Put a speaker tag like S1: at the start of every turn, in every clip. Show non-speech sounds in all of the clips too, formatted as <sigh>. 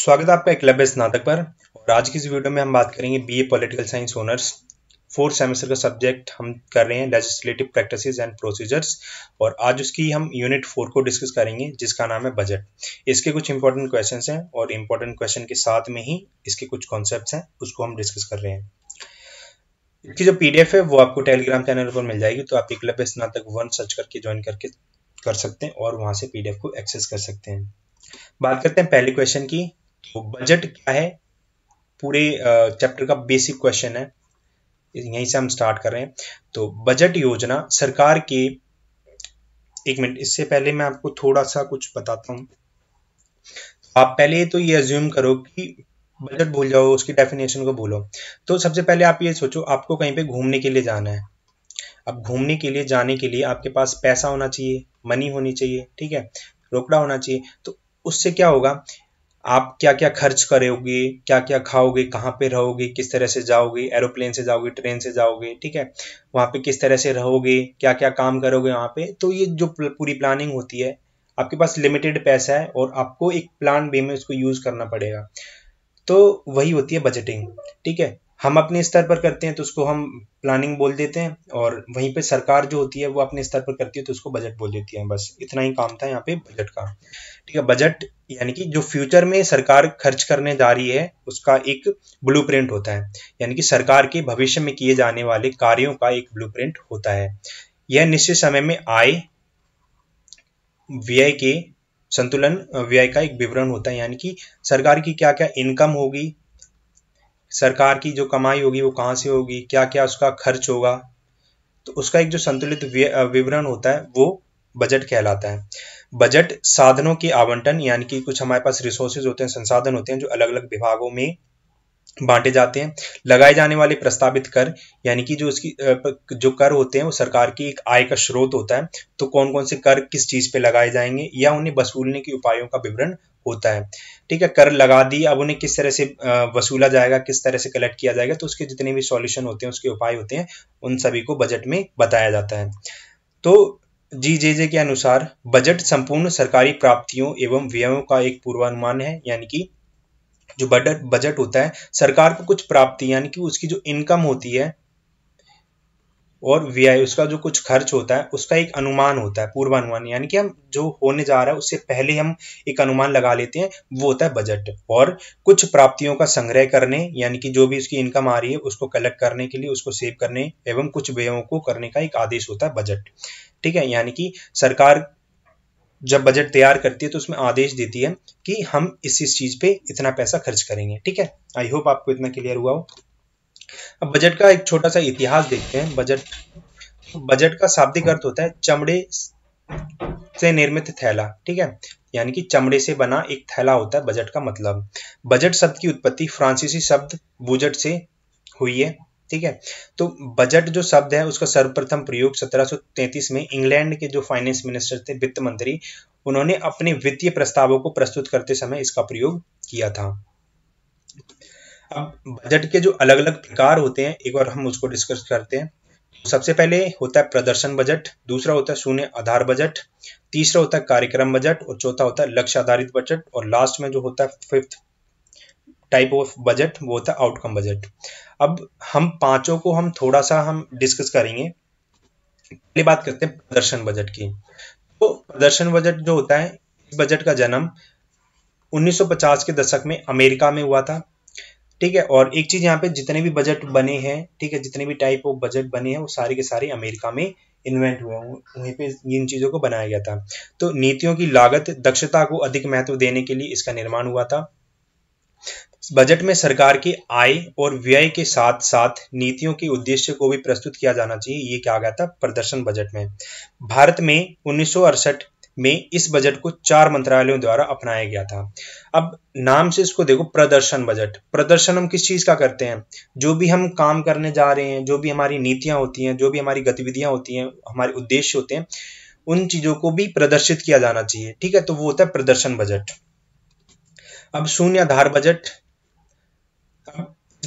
S1: स्वागत है आपका लब स्नातक पर और आज की इस वीडियो में हम बात करेंगे BA political science honours fourth semester का सब्जेक्ट हम कर रहे हैं लेजिस्लेटिव प्रैक्टिसेस एंड प्रोसीजर्स और आज उसकी हम यूनिट फोर को डिस्कस करेंगे जिसका नाम है बजट इसके कुछ इंपॉर्टेंट क्वेश्चन हैं और इम्पोर्टेंट क्वेश्चन के साथ में ही इसके कुछ कॉन्सेप्ट हैं उसको हम डिस्कस कर रहे हैं इसकी जो पी है वो आपको टेलीग्राम चैनल पर मिल जाएगी तो आप क्लब स्नातक वन सर्च करके ज्वाइन करके कर सकते हैं और वहाँ से पी को एक्सेस कर सकते हैं बात करते हैं पहले क्वेश्चन की तो बजट क्या है पूरे चैप्टर का बेसिक क्वेश्चन है यहीं से हम स्टार्ट कर रहे हैं तो बजट योजना सरकार के एक मिनट इससे पहले मैं आपको थोड़ा सा कुछ बताता हूं आप पहले तो ये एज्यूम करो कि बजट भूल जाओ उसकी डेफिनेशन को भूलो तो सबसे पहले आप ये सोचो आपको कहीं पे घूमने के लिए जाना है अब घूमने के लिए जाने के लिए आपके पास पैसा होना चाहिए मनी होनी चाहिए ठीक है रोकड़ा होना चाहिए तो उससे क्या होगा आप क्या क्या खर्च करोगे क्या क्या खाओगे कहाँ पे रहोगे किस तरह से जाओगे एरोप्लेन से जाओगे ट्रेन से जाओगे ठीक है वहाँ पे किस तरह से रहोगे क्या क्या काम करोगे वहाँ पे तो ये जो पूरी प्लानिंग होती है आपके पास लिमिटेड पैसा है और आपको एक प्लान बे में उसको यूज़ करना पड़ेगा तो वही होती है बजटिंग ठीक है हम अपने स्तर पर करते हैं तो उसको हम प्लानिंग बोल देते हैं और वहीं पे सरकार जो होती है वो अपने स्तर पर करती है तो उसको बजट बोल देती है बस इतना ही काम था यहाँ पे बजट का ठीक है बजट यानी कि जो फ्यूचर में सरकार खर्च करने जा रही है उसका एक ब्लू होता है यानी कि सरकार के भविष्य में किए जाने वाले कार्यों का एक ब्लू होता है यह निश्चित समय में आय व्यय के संतुलन व्यय का एक विवरण होता है यानी कि सरकार की क्या क्या इनकम होगी सरकार की जो कमाई होगी वो कहाँ से होगी क्या क्या उसका खर्च होगा तो उसका एक जो संतुलित विवरण होता है वो बजट कहलाता है बजट साधनों के आवंटन यानी कि कुछ हमारे पास रिसोर्सेज होते हैं संसाधन होते हैं जो अलग अलग विभागों में बांटे जाते हैं लगाए जाने वाले प्रस्तावित कर यानी कि जो उसकी जो कर होते हैं वो सरकार की एक आय का स्रोत होता है तो कौन कौन से कर किस चीज पे लगाए जाएंगे या उन्हें वसूलने के उपायों का विवरण होता है ठीक है कर लगा दी अब उन्हें किस तरह से वसूला जाएगा किस तरह से कलेक्ट किया जाएगा तो उसके जितने भी सॉल्यूशन होते हैं उसके उपाय होते हैं उन सभी को बजट में बताया जाता है तो जी जे जे के अनुसार बजट संपूर्ण सरकारी प्राप्तियों एवं व्ययों का एक पूर्वानुमान है यानी कि जो बजट बजट होता है सरकार को कुछ प्राप्ति यानी कि उसकी जो इनकम होती है और व्यय उसका जो कुछ खर्च होता है उसका एक अनुमान होता है पूर्वानुमान यानी कि हम जो होने जा रहा है उससे पहले हम एक अनुमान लगा लेते हैं वो होता है बजट और कुछ प्राप्तियों का संग्रह करने यानी कि जो भी उसकी इनकम आ रही है उसको कलेक्ट करने के लिए उसको सेव करने एवं कुछ व्ययों को करने का एक आदेश होता है बजट ठीक है यानी कि सरकार जब बजट तैयार करती है तो उसमें आदेश देती है कि हम इस इस चीज़ पे इतना पैसा खर्च करेंगे ठीक है आई होप आपको इतना क्लियर हुआ हो अब बजट का एक छोटा सा इतिहास देखते हैं बजट बजट का शाब्दिक अर्थ होता है चमड़े से निर्मित थैला ठीक है यानी कि चमड़े से बना एक थैला होता है बजट का मतलब बजट शब्द की उत्पत्ति फ्रांसीसी शब्द बुजट से हुई है ठीक है तो बजट जो शब्द है उसका सर्वप्रथम प्रयोग 1733 में इंग्लैंड के जो फाइनेंस मिनिस्टर थे वित्त मंत्री उन्होंने अपने वित्तीय प्रस्तावों को प्रस्तुत करते समय इसका प्रयोग किया था अब बजट के जो अलग अलग प्रकार होते हैं एक बार हम उसको डिस्कस करते हैं सबसे पहले होता है प्रदर्शन बजट दूसरा होता है शून्य आधार बजट तीसरा होता है कार्यक्रम बजट और चौथा होता है लक्ष्य आधारित बजट और लास्ट में जो होता है फिफ्थ टाइप ऑफ बजट वो होता है आउटकम बजट अब हम पांचों को हम थोड़ा सा हम डिस्कस करेंगे पहले बात करते हैं प्रदर्शन बजट की तो प्रदर्शन बजट जो होता है इस बजट का जन्म 1950 के दशक में अमेरिका में हुआ था ठीक है और एक चीज यहाँ पे जितने भी बजट बने हैं ठीक है जितने भी टाइप ऑफ बजट बने हैं वो सारे के सारे अमेरिका में इन्वेंट हुए वहीं पे इन चीज़ों को बनाया गया था तो नीतियों की लागत दक्षता को अधिक महत्व देने के लिए इसका निर्माण हुआ था बजट में सरकार के आय और व्यय के साथ साथ नीतियों के उद्देश्य को भी प्रस्तुत किया जाना चाहिए ये क्या गया था प्रदर्शन बजट में भारत में उन्नीस में इस बजट को चार मंत्रालयों द्वारा अपनाया गया था अब नाम से इसको देखो प्रदर्शन बजट प्रदर्शन हम किस चीज़ का करते हैं जो भी हम काम करने जा रहे हैं जो भी हमारी नीतियां होती हैं जो भी हमारी गतिविधियां होती हैं हमारे उद्देश्य होते हैं उन चीज़ों को भी प्रदर्शित किया जाना चाहिए ठीक है तो वो होता है प्रदर्शन बजट अब शून्य आधार बजट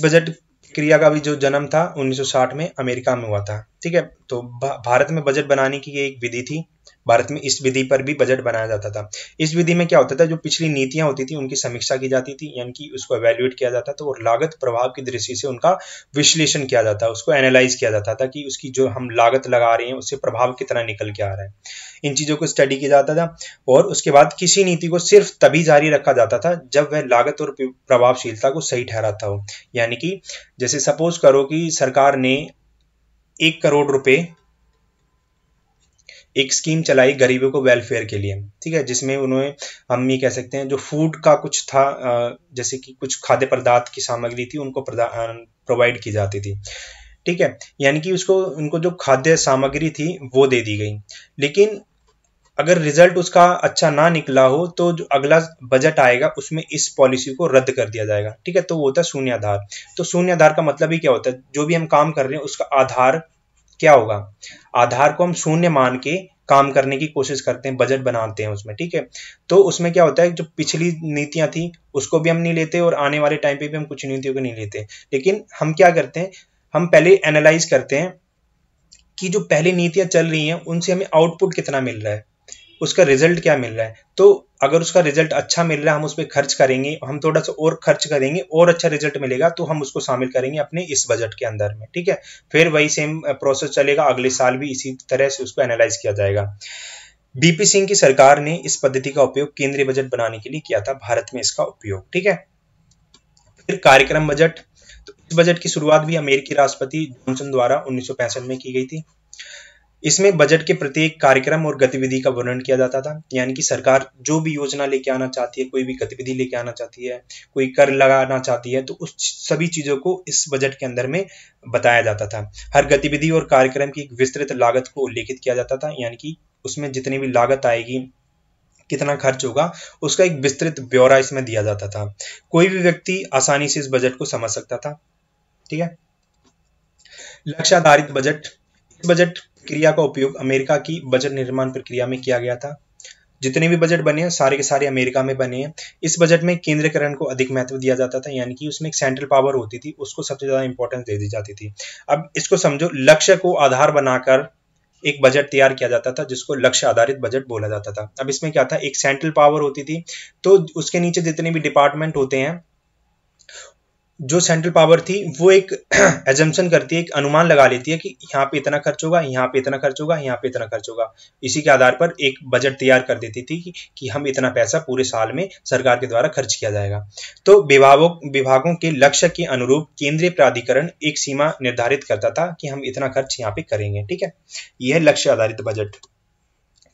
S1: बजट क्रिया का भी जो जन्म था 1960 में अमेरिका में हुआ था ठीक है तो भारत में बजट बनाने की एक विधि थी भारत में इस विधि पर भी बजट बनाया जाता था इस विधि में क्या होता था जो पिछली नीतियां होती थी उनकी समीक्षा की जाती थी यानी कि उसको एवेल्युएट किया जाता था और लागत प्रभाव की दृष्टि से उनका विश्लेषण किया जाता उसको एनालाइज किया जाता था कि उसकी जो हम लागत लगा रहे हैं उससे प्रभाव कितना निकल के आ रहा है इन चीज़ों को स्टडी किया जाता था और उसके बाद किसी नीति को सिर्फ तभी जारी रखा जाता था जब वह लागत और प्रभावशीलता को सही ठहराता हो यानी कि जैसे सपोज करो कि सरकार ने एक करोड़ रुपए एक स्कीम चलाई गरीबों को वेलफेयर के लिए ठीक है जिसमें उन्होंने हम ये कह सकते हैं जो फूड का कुछ था जैसे कि कुछ खाद्य पदार्थ की सामग्री थी उनको प्रोवाइड की जाती थी ठीक है यानी कि उसको उनको जो खाद्य सामग्री थी वो दे दी गई लेकिन अगर रिजल्ट उसका अच्छा ना निकला हो तो जो अगला बजट आएगा उसमें इस पॉलिसी को रद्द कर दिया जाएगा ठीक है तो वो होता है शून्य आधार तो शून्य आधार का मतलब ही क्या होता है जो भी हम काम कर रहे हैं उसका आधार क्या होगा आधार को हम शून्य मान के काम करने की कोशिश करते हैं बजट बनाते हैं उसमें ठीक है तो उसमें क्या होता है जो पिछली नीतियां थी उसको भी हम नहीं लेते और आने वाले टाइम पे भी हम कुछ नीतियों को नहीं लेते लेकिन हम क्या करते हैं हम पहले एनालाइज करते हैं कि जो पहली नीतियां चल रही हैं उनसे हमें आउटपुट कितना मिल रहा है उसका रिजल्ट क्या मिल रहा है तो अगर उसका रिजल्ट अच्छा मिल रहा है हम उस पर खर्च करेंगे हम थोड़ा सा और खर्च करेंगे और अच्छा रिजल्ट मिलेगा तो हम उसको शामिल करेंगे अपने इस बजट के अंदर में ठीक है फिर वही सेम प्रोसेस चलेगा अगले साल भी इसी तरह से उसको एनालाइज किया जाएगा बीपी सिंह की सरकार ने इस पद्धति का उपयोग केंद्रीय बजट बनाने के लिए किया था भारत में इसका उपयोग ठीक है फिर कार्यक्रम बजट तो इस बजट की शुरुआत भी अमेरिकी राष्ट्रपति जॉनसन द्वारा उन्नीस में की गई थी इसमें बजट के प्रत्येक कार्यक्रम और गतिविधि का वर्णन किया जाता था यानी कि सरकार जो भी योजना लेके आना चाहती है कोई भी गतिविधि लेके आना चाहती है कोई कर लगाना चाहती है तो उस सभी चीज़ों को इस बजट के अंदर में बताया जाता था हर गतिविधि और कार्यक्रम की विस्तृत लागत को उल्लेखित किया जाता था यानी कि उसमें जितनी भी लागत आएगी कितना खर्च होगा उसका एक विस्तृत ब्यौरा इसमें दिया जाता था कोई भी व्यक्ति आसानी से इस बजट को समझ सकता था ठीक है लक्ष्य आधारित बजट इस बजट क्रिया का उपयोग अमेरिका की बजट निर्माण प्रक्रिया में किया गया था जितने भी बजट बने हैं सारे के सारे अमेरिका में बने हैं इस बजट में केंद्रीकरण को अधिक महत्व दिया जाता था यानी कि उसमें एक सेंट्रल पावर होती थी उसको सबसे ज़्यादा इंपॉर्टेंस दे दी जाती थी अब इसको समझो लक्ष्य को आधार बनाकर एक बजट तैयार किया जाता था जिसको लक्ष्य आधारित बजट बोला जाता था अब इसमें क्या था एक सेंट्रल पावर होती थी तो उसके नीचे जितने भी डिपार्टमेंट होते हैं जो सेंट्रल पावर थी वो एक एजम्पन <clears throat> करती है एक अनुमान लगा लेती है कि यहाँ पे इतना खर्च होगा यहाँ पे इतना खर्च होगा यहाँ पे इतना खर्च होगा इसी के आधार पर एक बजट तैयार कर देती थी कि, कि हम इतना पैसा पूरे साल में सरकार के द्वारा खर्च किया जाएगा तो विभागों विभागों के लक्ष्य के अनुरूप केंद्रीय प्राधिकरण एक सीमा निर्धारित करता था कि हम इतना खर्च यहाँ पे करेंगे ठीक है यह लक्ष्य आधारित बजट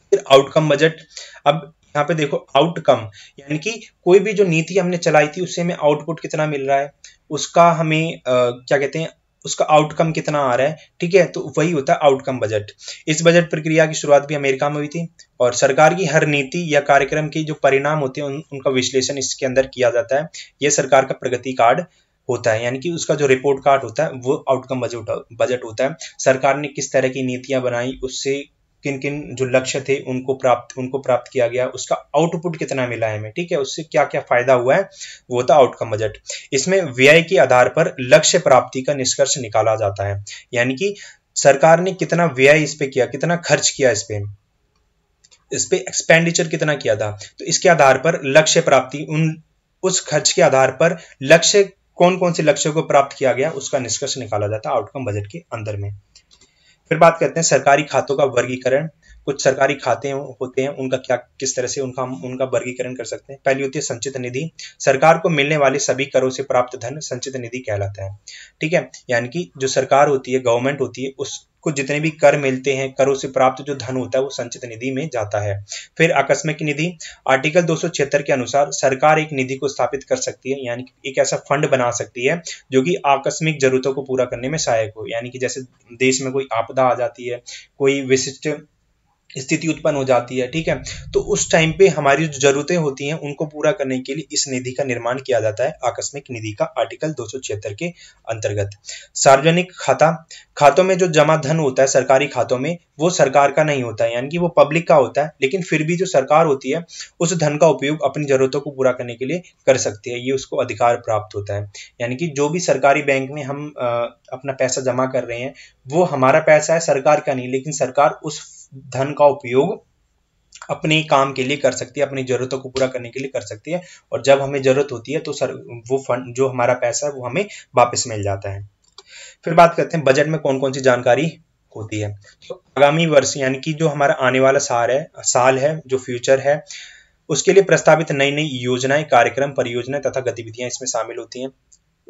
S1: फिर आउटकम बजट अब यहाँ पे देखो आउटकम यानी कि कोई भी जो नीति हमने चलाई थी उससे हमें आउटपुट कितना मिल रहा है उसका हमें आ, क्या कहते हैं उसका आउटकम कितना आ रहा है ठीक है तो वही होता है आउटकम बजट इस बजट प्रक्रिया की शुरुआत भी अमेरिका में हुई थी और सरकार की हर नीति या कार्यक्रम के जो परिणाम होते हैं उन, उनका विश्लेषण इसके अंदर किया जाता है ये सरकार का प्रगति कार्ड होता है यानी कि उसका जो रिपोर्ट कार्ड होता है वो आउटकम बजट बजट होता है सरकार ने किस तरह की नीतियां बनाई उससे किन किन जो लक्ष्य थे उनको प्राप्त उनको प्राप्त किया गया उसका आउटपुट कितना मिला है हमें ठीक है उससे क्या क्या फायदा हुआ है वो था आउटकम बजट इसमें व्यय के आधार पर लक्ष्य प्राप्ति का निष्कर्ष निकाला जाता है यानी कि सरकार ने कितना व्यय इस पे किया कितना खर्च किया इस पे इस पे एक्सपेंडिचर कितना किया था तो इसके आधार पर लक्ष्य प्राप्ति उन उस खर्च के आधार पर लक्ष्य कौन कौन से लक्ष्यों को प्राप्त किया गया उसका निष्कर्ष निकाला जाता है आउटकम बजट के अंदर में फिर बात करते हैं सरकारी खातों का वर्गीकरण कुछ सरकारी खाते होते हैं उनका क्या किस तरह से उनका उनका वर्गीकरण कर सकते हैं पहली होती है संचित निधि सरकार को मिलने वाले सभी करों से प्राप्त धन संचित निधि कहलाता है ठीक है यानी कि जो सरकार होती है गवर्नमेंट होती है उस को जितने भी कर मिलते हैं करों से प्राप्त जो धन होता है वो संचित निधि में जाता है फिर आकस्मिक निधि आर्टिकल दो के अनुसार सरकार एक निधि को स्थापित कर सकती है यानी एक ऐसा फंड बना सकती है जो कि आकस्मिक जरूरतों को पूरा करने में सहायक हो यानी कि जैसे देश में कोई आपदा आ जाती है कोई विशिष्ट स्थिति उत्पन्न हो जाती है ठीक है तो उस टाइम पे हमारी जो जरूरतें होती हैं उनको पूरा करने के लिए इस निधि का निर्माण किया जाता है आकस्मिक निधि का आर्टिकल दो के अंतर्गत सार्वजनिक खाता खातों में जो जमा धन होता है सरकारी खातों में वो सरकार का नहीं होता है यानी कि वो पब्लिक का होता है लेकिन फिर भी जो सरकार होती है उस धन का उपयोग अपनी जरूरतों को पूरा करने के लिए कर सकती है ये उसको अधिकार प्राप्त होता है यानी कि जो भी सरकारी बैंक में हम अपना पैसा जमा कर रहे हैं वो हमारा पैसा है सरकार का नहीं लेकिन सरकार उस धन का उपयोग अपने काम के लिए कर सकती है अपनी जरूरतों को पूरा करने के लिए कर सकती है और जब हमें जरूरत होती है तो सर वो फंड जो हमारा पैसा है वो हमें वापस मिल जाता है फिर बात करते हैं बजट में कौन कौन सी जानकारी होती है तो आगामी वर्ष यानी कि जो हमारा आने वाला साल है साल है जो फ्यूचर है उसके लिए प्रस्तावित नई नई योजनाएं कार्यक्रम परियोजनाएं तथा गतिविधियां इसमें शामिल होती हैं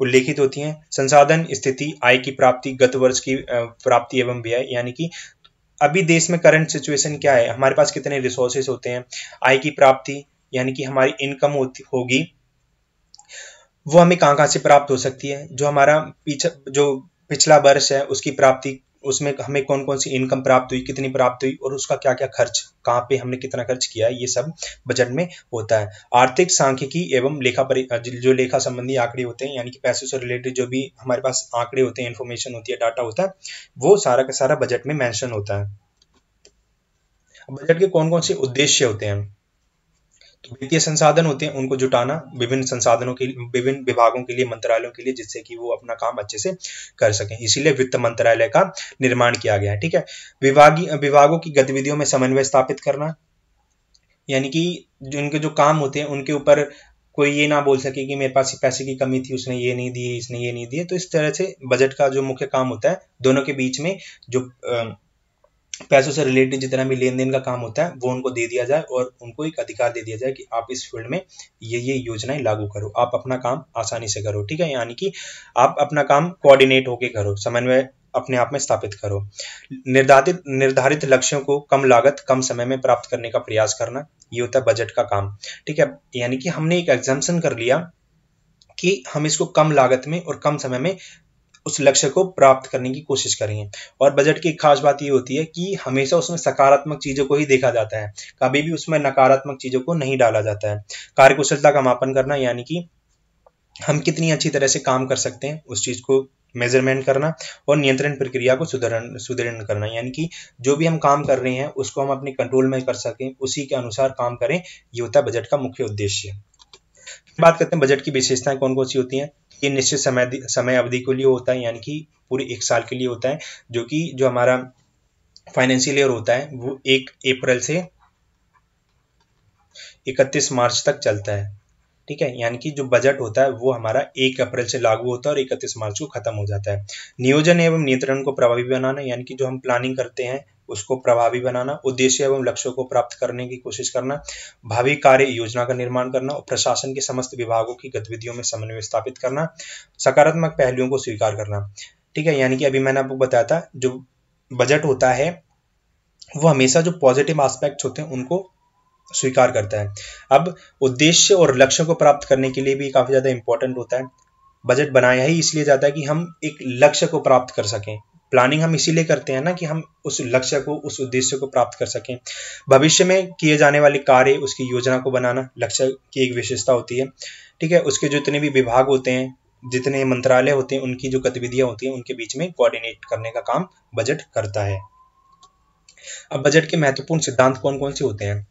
S1: उल्लेखित होती हैं संसाधन स्थिति आय की प्राप्ति गत वर्ष की प्राप्ति एवं व्यय यानी कि अभी देश में करंट सिचुएशन क्या है हमारे पास कितने रिसोर्सेस होते हैं आय की प्राप्ति यानी कि हमारी इनकम होती होगी वो हमें कहाँ कहाँ से प्राप्त हो सकती है जो हमारा पीछा जो पिछला वर्ष है उसकी प्राप्ति उसमें हमें कौन कौन सी इनकम प्राप्त हुई कितनी प्राप्त हुई और उसका क्या क्या खर्च कहाँ पे हमने कितना खर्च किया ये सब बजट में होता है आर्थिक सांख्यिकी एवं लेखा परि जो लेखा संबंधी आंकड़े होते हैं यानी कि पैसे से रिलेटेड जो भी हमारे पास आंकड़े होते हैं इन्फॉर्मेशन होती है डाटा होता है वो सारा का सारा बजट में मैंशन होता है बजट के कौन कौन से उद्देश्य होते हैं तो वित्तीय संसाधन होते हैं उनको जुटाना विभिन्न संसाधनों के विभिन्न विभागों के लिए मंत्रालयों के लिए जिससे कि वो अपना काम अच्छे से कर सकें इसीलिए वित्त मंत्रालय का निर्माण किया गया है ठीक है विभागी विभागों की गतिविधियों में समन्वय स्थापित करना यानी कि जिनके उनके जो काम होते हैं उनके ऊपर कोई ये ना बोल सके कि मेरे पास पैसे की कमी थी उसने ये नहीं दिए इसने ये नहीं दिए तो इस तरह से बजट का जो मुख्य काम होता है दोनों के बीच में जो आ, पैसों से रिलेटेड जितना भी लेन देन का काम होता है वो उनको दे दिया जाए और उनको एक अधिकार दे दिया जाए कि आप इस फील्ड में ये ये योजनाएं लागू करो आप अपना काम आसानी से करो ठीक है यानी कि आप अपना काम कोऑर्डिनेट होके करो समन्वय अपने आप में स्थापित करो निर्धारित निर्धारित लक्ष्यों को कम लागत कम समय में प्राप्त करने का प्रयास करना ये होता है बजट का काम ठीक है यानी कि हमने एक एग्जाम्पन कर लिया कि हम इसको कम लागत में और कम समय में उस लक्ष्य को प्राप्त करने की कोशिश करेंगे और बजट की एक खास बात ये होती है कि हमेशा उसमें सकारात्मक चीज़ों को ही देखा जाता है कभी भी उसमें नकारात्मक चीज़ों को नहीं डाला जाता है कार्यकुशलता का मापन करना यानी कि हम कितनी अच्छी तरह से काम कर सकते हैं उस चीज़ को मेजरमेंट करना और नियंत्रण प्रक्रिया को सुदृढ़ सुदृढ़ करना यानी कि जो भी हम काम कर रहे हैं उसको हम अपने कंट्रोल में कर सकें उसी के अनुसार काम करें ये होता है बजट का मुख्य उद्देश्य बात करते हैं बजट की विशेषताएं कौन कौन सी होती हैं ये निश्चित समय समय अवधि के लिए होता है यानी कि पूरे एक साल के लिए होता है जो कि जो हमारा फाइनेंशियल ईयर होता है वो एक अप्रैल से इकतीस मार्च तक चलता है ठीक है यानी कि जो बजट होता है वो हमारा एक अप्रैल से लागू होता है और इकतीस मार्च को खत्म हो जाता है नियोजन एवं नियंत्रण को प्रभावी बनाना यानी कि जो हम प्लानिंग करते हैं उसको प्रभावी बनाना उद्देश्य एवं लक्ष्यों को प्राप्त करने की कोशिश करना भावी कार्य योजना का निर्माण करना और प्रशासन के समस्त विभागों की गतिविधियों में समन्वय स्थापित करना सकारात्मक पहलुओं को स्वीकार करना ठीक है यानी कि अभी मैंने आपको बताया था जो बजट होता है वो हमेशा जो पॉजिटिव आस्पेक्ट होते हैं उनको स्वीकार करता है अब उद्देश्य और लक्ष्य को प्राप्त करने के लिए भी काफ़ी ज़्यादा इंपॉर्टेंट होता है बजट बनाया ही इसलिए जाता है कि हम एक लक्ष्य को प्राप्त कर सकें प्लानिंग हम इसीलिए करते हैं ना कि हम उस लक्ष्य को उस उद्देश्य को प्राप्त कर सकें भविष्य में किए जाने वाले कार्य उसकी योजना को बनाना लक्ष्य की एक विशेषता होती है ठीक है उसके जितने भी विभाग होते हैं जितने मंत्रालय होते हैं उनकी जो गतिविधियां होती हैं उनके बीच में कोऑर्डिनेट करने का काम बजट करता है अब बजट के महत्वपूर्ण सिद्धांत कौन कौन से होते हैं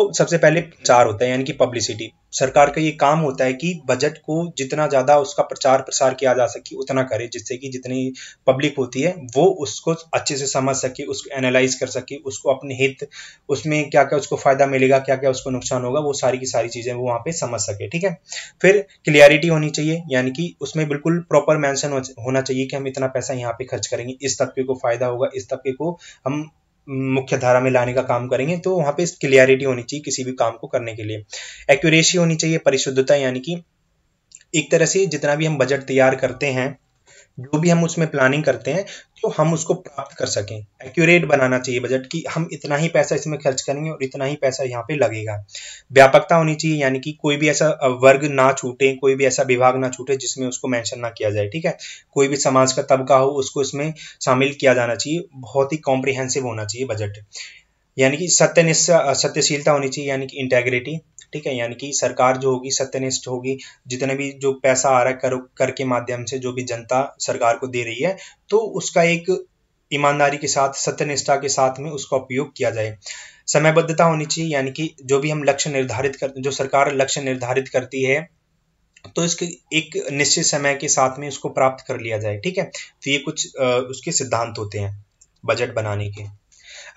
S1: तो सबसे पहले प्रचार होता है यानी कि पब्लिसिटी सरकार का ये काम होता है कि बजट को जितना ज़्यादा उसका प्रचार प्रसार किया जा सके उतना करे जिससे कि जितनी पब्लिक होती है वो उसको अच्छे से समझ सके उसको एनालाइज कर सके उसको अपने हित उसमें क्या क्या उसको फ़ायदा मिलेगा क्या क्या उसको नुकसान होगा वो सारी की सारी चीज़ें वो वहाँ पर समझ सके ठीक है फिर क्लियरिटी होनी चाहिए यानी कि उसमें बिल्कुल प्रॉपर मैंशन होना चाहिए कि हम इतना पैसा यहाँ पे खर्च करेंगे इस तबके को फ़ायदा होगा इस तबके को हम मुख्य धारा में लाने का काम करेंगे तो वहां पे क्लियरिटी होनी चाहिए किसी भी काम को करने के लिए एक्यूरेसी होनी चाहिए परिशुद्धता यानी कि एक तरह से जितना भी हम बजट तैयार करते हैं जो भी हम उसमें प्लानिंग करते हैं तो हम उसको प्राप्त कर सकें एक्यूरेट बनाना चाहिए बजट कि हम इतना ही पैसा इसमें खर्च करेंगे और इतना ही पैसा यहाँ पे लगेगा व्यापकता होनी चाहिए यानी कि कोई भी ऐसा वर्ग ना छूटे कोई भी ऐसा विभाग ना छूटे जिसमें उसको मैंशन ना किया जाए ठीक है कोई भी समाज का तबका हो उसको इसमें शामिल किया जाना चाहिए बहुत ही कॉम्प्रिहेंसिव होना चाहिए बजट यानी कि सत्य सत्यशीलता होनी चाहिए यानी कि इंटेग्रिटी ठीक है यानी कि सरकार जो होगी सत्यनिष्ठ होगी जितने भी जो पैसा आ रहा है कर कर के माध्यम से जो भी जनता सरकार को दे रही है तो उसका एक ईमानदारी के साथ सत्यनिष्ठा के साथ में उसका उपयोग किया जाए समयबद्धता होनी चाहिए यानी कि जो भी हम लक्ष्य निर्धारित कर जो सरकार लक्ष्य निर्धारित करती है तो इसके एक निश्चित समय के साथ में उसको प्राप्त कर लिया जाए ठीक है तो ये कुछ उसके सिद्धांत होते हैं बजट बनाने के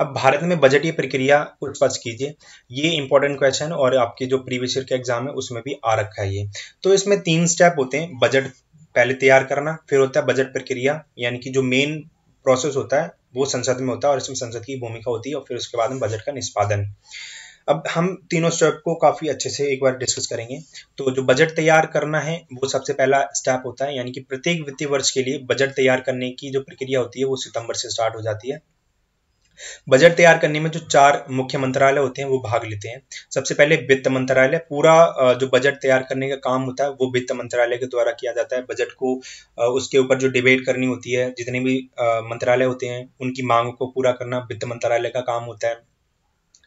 S1: अब भारत में बजटीय प्रक्रिया कुछ स्पष्ट कीजिए ये इंपॉर्टेंट क्वेश्चन और आपके जो प्रीवियस ईयर के एग्जाम है उसमें भी आ रखा है ये तो इसमें तीन स्टेप होते हैं बजट पहले तैयार करना फिर होता है बजट प्रक्रिया यानी कि जो मेन प्रोसेस होता है वो संसद में होता है और इसमें संसद की भूमिका होती है और फिर उसके बाद में बजट का निष्पादन अब हम तीनों स्टेप को काफ़ी अच्छे से एक बार डिस्कस करेंगे तो जो बजट तैयार करना है वो सबसे पहला स्टेप होता है यानी कि प्रत्येक वित्तीय वर्ष के लिए बजट तैयार करने की जो प्रक्रिया होती है वो सितंबर से स्टार्ट हो जाती है बजट तैयार करने में जो चार मुख्य मंत्रालय होते हैं वो भाग लेते हैं सबसे पहले वित्त मंत्रालय पूरा जो बजट तैयार करने का काम होता है वो वित्त मंत्रालय के द्वारा किया जाता है बजट को उसके ऊपर जो डिबेट करनी होती है जितने भी मंत्रालय होते हैं उनकी मांग को पूरा करना वित्त मंत्रालय का काम होता है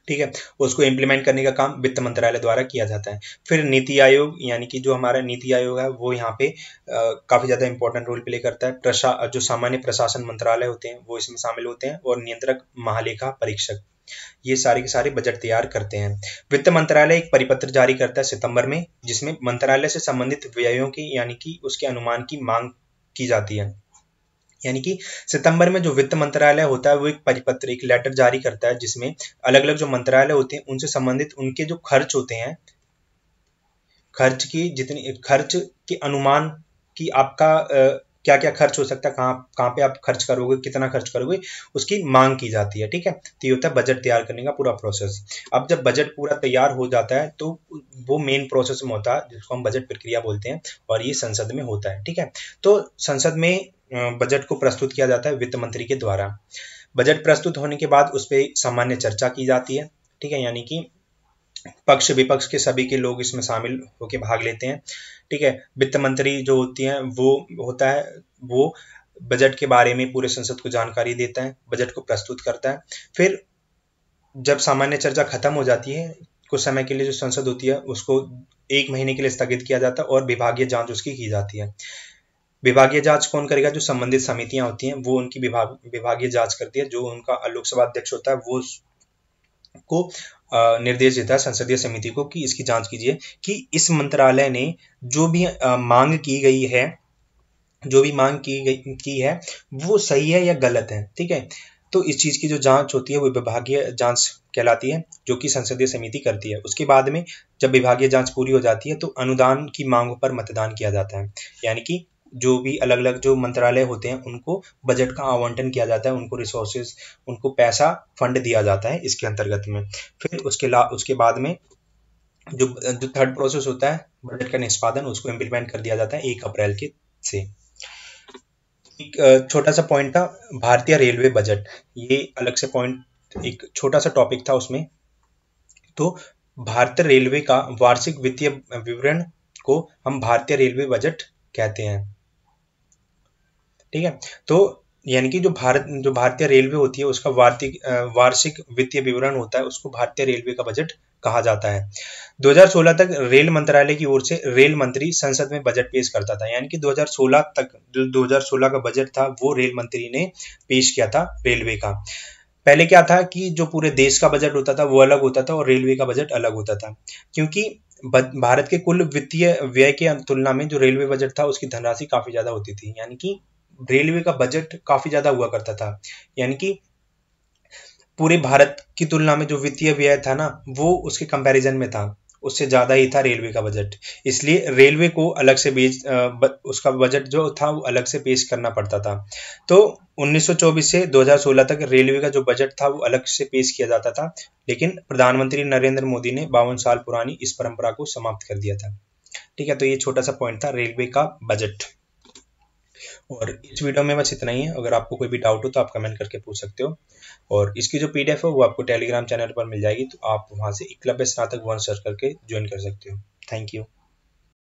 S1: ठीक है उसको इम्प्लीमेंट करने का काम वित्त मंत्रालय द्वारा किया जाता है फिर नीति आयोग यानी कि जो हमारा नीति आयोग है वो यहाँ पे काफ़ी ज़्यादा इंपॉर्टेंट रोल प्ले करता है प्रशा जो सामान्य प्रशासन मंत्रालय होते हैं वो इसमें शामिल होते हैं और नियंत्रक महालेखा परीक्षक ये सारे के सारे बजट तैयार करते हैं वित्त मंत्रालय एक परिपत्र जारी करता है सितंबर में जिसमें मंत्रालय से संबंधित व्ययों की यानी कि उसके अनुमान की मांग की जाती है यानी कि सितंबर में जो वित्त मंत्रालय होता है वो एक परिपत्र एक लेटर जारी करता है जिसमें अलग अलग जो मंत्रालय होते हैं उनसे संबंधित उनके जो खर्च होते हैं खर्च की जितनी खर्च के अनुमान की आपका आ, क्या क्या खर्च हो सकता है कहाँ कहाँ पे आप खर्च करोगे कितना खर्च करोगे उसकी मांग की जाती है ठीक है तो ये होता है बजट तैयार करने का पूरा प्रोसेस अब जब बजट पूरा तैयार हो जाता है तो वो मेन प्रोसेस में होता है जिसको हम बजट प्रक्रिया बोलते हैं और ये संसद में होता है ठीक है तो संसद में बजट को प्रस्तुत किया जाता है वित्त मंत्री के द्वारा बजट प्रस्तुत होने के बाद उस पर सामान्य चर्चा की जाती है ठीक है यानी कि पक्ष विपक्ष के सभी के लोग इसमें शामिल होकर भाग लेते हैं ठीक है वित्त मंत्री जो होती है वो होता है वो बजट के बारे में पूरे संसद को जानकारी देता है बजट को प्रस्तुत करता है फिर जब सामान्य चर्चा खत्म हो जाती है कुछ समय के लिए जो संसद होती है उसको एक महीने के लिए स्थगित किया जाता है और विभागीय जांच उसकी की जाती है विभागीय जांच कौन करेगा जो संबंधित समितियां होती हैं वो उनकी विभाग विभागीय जांच करती है जो उनका लोकसभा अध्यक्ष होता है वो को निर्देश देता है संसदीय समिति को कि इसकी जांच कीजिए कि इस मंत्रालय ने जो भी मांग की गई है जो भी मांग की गई की है वो सही है या गलत है ठीक है तो इस चीज़ की जो जांच होती है वो विभागीय जांच कहलाती है जो कि संसदीय समिति करती है उसके बाद में जब विभागीय जांच पूरी हो जाती है तो अनुदान की मांगों पर मतदान किया जाता है यानी कि जो भी अलग अलग जो मंत्रालय होते हैं उनको बजट का आवंटन किया जाता है उनको रिसोर्सेज उनको पैसा फंड दिया जाता है इसके अंतर्गत में फिर उसके ला उसके बाद में जो जो थर्ड प्रोसेस होता है बजट का निष्पादन उसको इम्प्लीमेंट कर दिया जाता है एक अप्रैल के से एक छोटा सा पॉइंट था भारतीय रेलवे बजट ये अलग से पॉइंट एक छोटा सा टॉपिक था उसमें तो भारतीय रेलवे का वार्षिक वित्तीय विवरण को हम भारतीय रेलवे बजट कहते हैं ठीक है तो यानी कि जो भारत जो भारतीय रेलवे होती है उसका वार्षिक वार्षिक वित्तीय विवरण होता है उसको भारतीय रेलवे का बजट कहा जाता है 2016 तक रेल मंत्रालय की ओर से रेल मंत्री संसद में बजट पेश करता था यानी कि 2016 तक जो 2016 का बजट था वो रेल मंत्री ने पेश किया था रेलवे का पहले क्या था कि जो पूरे देश का बजट होता था वो अलग होता था और रेलवे का बजट अलग होता था क्योंकि भारत के कुल वित्तीय व्यय के तुलना में जो रेलवे बजट था उसकी धनराशि काफी ज्यादा होती थी यानी कि रेलवे का बजट काफ़ी ज़्यादा हुआ करता था यानी कि पूरे भारत की तुलना में जो वित्तीय व्यय था ना वो उसके कंपैरिजन में था उससे ज़्यादा ही था रेलवे का बजट इसलिए रेलवे को अलग से बेच उसका बजट जो था वो अलग से पेश करना पड़ता था तो 1924 से 2016 तक रेलवे का जो बजट था वो अलग से पेश किया जाता था लेकिन प्रधानमंत्री नरेंद्र मोदी ने बावन साल पुरानी इस परंपरा को समाप्त कर दिया था ठीक है तो ये छोटा सा पॉइंट था रेलवे का बजट और इस वीडियो में बस इतना ही है अगर आपको कोई भी डाउट हो तो आप कमेंट करके पूछ सकते हो और इसकी जो पीडीएफ है वो आपको टेलीग्राम चैनल पर मिल जाएगी तो आप वहाँ से इक्लब स्नातक वन सर्च करके ज्वाइन कर सकते हो थैंक यू